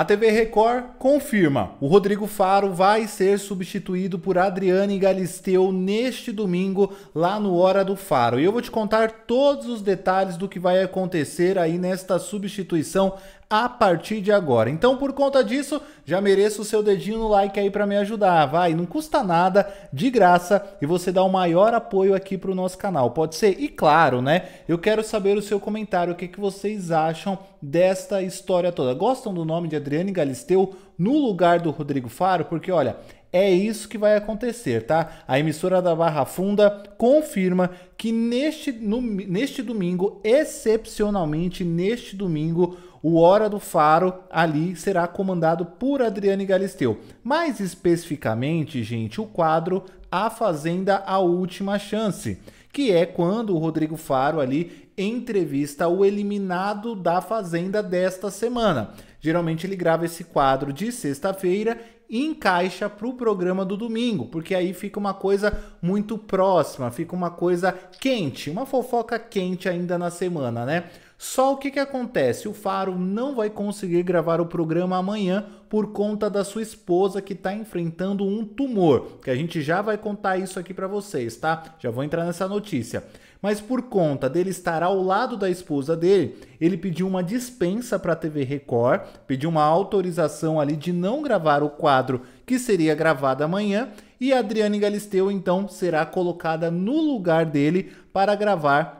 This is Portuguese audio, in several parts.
A TV Record confirma: o Rodrigo Faro vai ser substituído por Adriane Galisteu neste domingo, lá no Hora do Faro. E eu vou te contar todos os detalhes do que vai acontecer aí nesta substituição a partir de agora. Então, por conta disso, já mereço o seu dedinho no like aí para me ajudar. Vai, não custa nada, de graça, e você dá o maior apoio aqui para o nosso canal. Pode ser? E claro, né? Eu quero saber o seu comentário, o que, que vocês acham desta história toda. Gostam do nome de Adriane Galisteu no lugar do Rodrigo Faro? Porque, olha, é isso que vai acontecer, tá? A emissora da Barra Funda confirma que neste, no, neste domingo, excepcionalmente neste domingo, o Hora do Faro ali será comandado por Adriane Galisteu. Mais especificamente, gente, o quadro A Fazenda A Última Chance, que é quando o Rodrigo Faro ali entrevista o eliminado da Fazenda desta semana. Geralmente ele grava esse quadro de sexta-feira e encaixa para o programa do domingo, porque aí fica uma coisa muito próxima, fica uma coisa quente, uma fofoca quente ainda na semana, né? Só o que, que acontece? O Faro não vai conseguir gravar o programa amanhã por conta da sua esposa que está enfrentando um tumor, que a gente já vai contar isso aqui para vocês, tá? Já vou entrar nessa notícia. Mas por conta dele estar ao lado da esposa dele, ele pediu uma dispensa para a TV Record, pediu uma autorização ali de não gravar o quadro que seria gravado amanhã, e a Adriane Galisteu então será colocada no lugar dele para gravar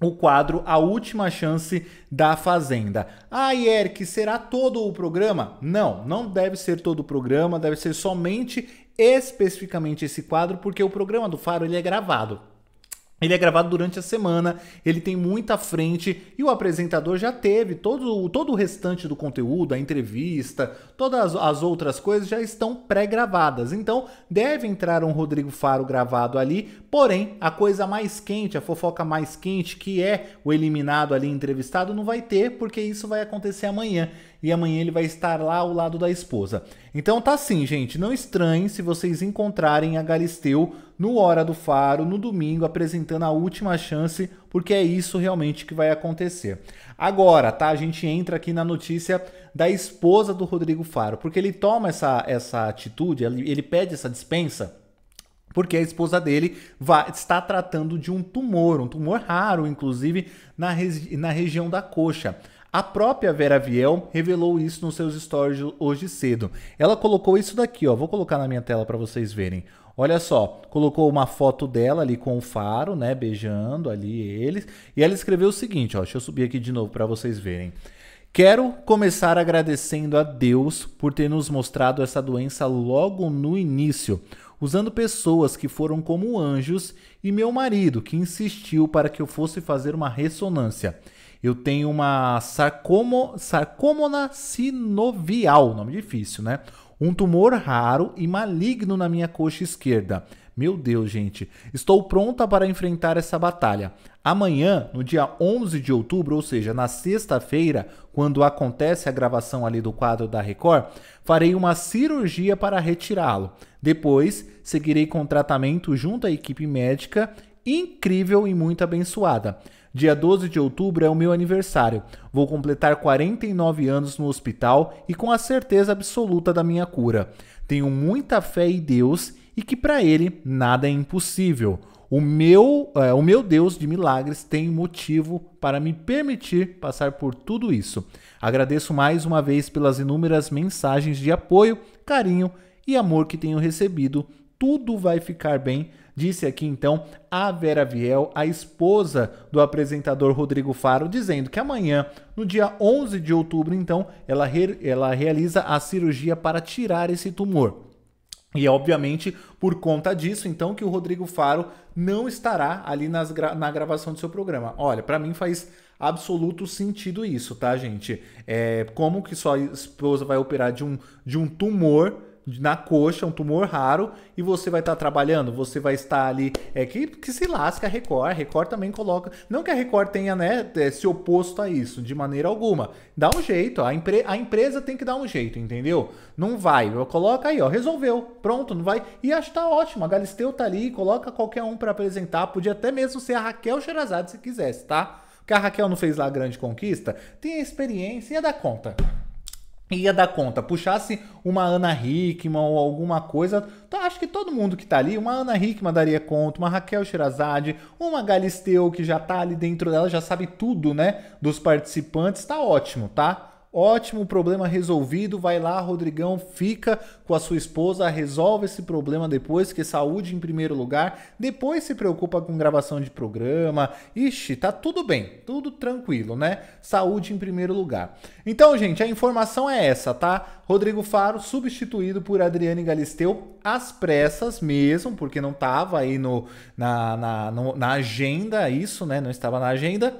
o quadro A Última Chance da Fazenda. Ah, Eric, será todo o programa? Não, não deve ser todo o programa, deve ser somente especificamente esse quadro, porque o programa do Faro ele é gravado. Ele é gravado durante a semana, ele tem muita frente e o apresentador já teve todo, todo o restante do conteúdo, a entrevista, todas as outras coisas já estão pré-gravadas. Então deve entrar um Rodrigo Faro gravado ali, porém a coisa mais quente, a fofoca mais quente, que é o eliminado ali entrevistado, não vai ter, porque isso vai acontecer amanhã e amanhã ele vai estar lá ao lado da esposa. Então tá assim, gente, não estranhe se vocês encontrarem a Galisteu no Hora do Faro, no domingo, apresentando a última chance, porque é isso realmente que vai acontecer. Agora, tá? A gente entra aqui na notícia da esposa do Rodrigo Faro, porque ele toma essa, essa atitude, ele, ele pede essa dispensa porque a esposa dele vai, está tratando de um tumor, um tumor raro, inclusive, na, regi na região da coxa. A própria Vera Viel revelou isso nos seus stories hoje cedo. Ela colocou isso daqui, ó. Vou colocar na minha tela para vocês verem. Olha só, colocou uma foto dela ali com o faro, né, beijando ali eles, e ela escreveu o seguinte, ó. Deixa eu subir aqui de novo para vocês verem. Quero começar agradecendo a Deus por ter nos mostrado essa doença logo no início, usando pessoas que foram como anjos e meu marido, que insistiu para que eu fosse fazer uma ressonância eu tenho uma sarcomo, sarcomona sinovial, nome difícil, né? Um tumor raro e maligno na minha coxa esquerda. Meu Deus, gente, estou pronta para enfrentar essa batalha. Amanhã, no dia 11 de outubro, ou seja, na sexta-feira, quando acontece a gravação ali do quadro da Record, farei uma cirurgia para retirá-lo. Depois, seguirei com tratamento junto à equipe médica incrível e muito abençoada. Dia 12 de outubro é o meu aniversário. Vou completar 49 anos no hospital e com a certeza absoluta da minha cura. Tenho muita fé em Deus e que para Ele nada é impossível. O meu, é, o meu Deus de milagres tem motivo para me permitir passar por tudo isso. Agradeço mais uma vez pelas inúmeras mensagens de apoio, carinho e amor que tenho recebido. Tudo vai ficar bem Disse aqui então a Vera Viel, a esposa do apresentador Rodrigo Faro, dizendo que amanhã, no dia 11 de outubro, então, ela, re ela realiza a cirurgia para tirar esse tumor. E é obviamente por conta disso, então, que o Rodrigo Faro não estará ali nas gra na gravação do seu programa. Olha, para mim faz absoluto sentido isso, tá, gente? É, como que sua esposa vai operar de um, de um tumor na coxa, um tumor raro, e você vai estar tá trabalhando, você vai estar ali, é que, que se lasca a Record, a Record também coloca, não que a Record tenha, né, é, se oposto a isso, de maneira alguma, dá um jeito, a, empre, a empresa tem que dar um jeito, entendeu? Não vai, coloca aí, ó, resolveu, pronto, não vai, e acho que tá ótimo, a Galisteu tá ali, coloca qualquer um para apresentar, podia até mesmo ser a Raquel Sherazade se quisesse, tá? Porque a Raquel não fez lá grande conquista, tem a experiência e ia dar conta ia dar conta. Puxasse uma Ana Hickman ou alguma coisa, tá, acho que todo mundo que tá ali, uma Ana Hickman daria conta, uma Raquel Shirazade, uma Galisteu que já tá ali dentro dela, já sabe tudo, né, dos participantes, tá ótimo, tá? Ótimo problema resolvido. Vai lá, Rodrigão, fica com a sua esposa, resolve esse problema depois, que é saúde em primeiro lugar. Depois se preocupa com gravação de programa. Ixi, tá tudo bem, tudo tranquilo, né? Saúde em primeiro lugar. Então, gente, a informação é essa, tá? Rodrigo Faro substituído por Adriane Galisteu às pressas mesmo, porque não tava aí no, na, na, no, na agenda isso, né? Não estava na agenda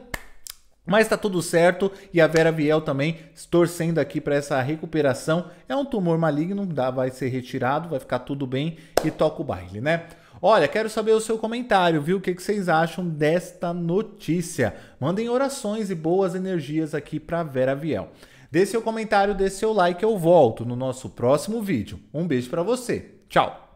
mas está tudo certo e a Vera Viel também torcendo aqui para essa recuperação. É um tumor maligno, dá, vai ser retirado, vai ficar tudo bem e toca o baile, né? Olha, quero saber o seu comentário, viu? O que, que vocês acham desta notícia? Mandem orações e boas energias aqui para Vera Viel. Dê seu comentário, dê seu like, eu volto no nosso próximo vídeo. Um beijo para você. Tchau!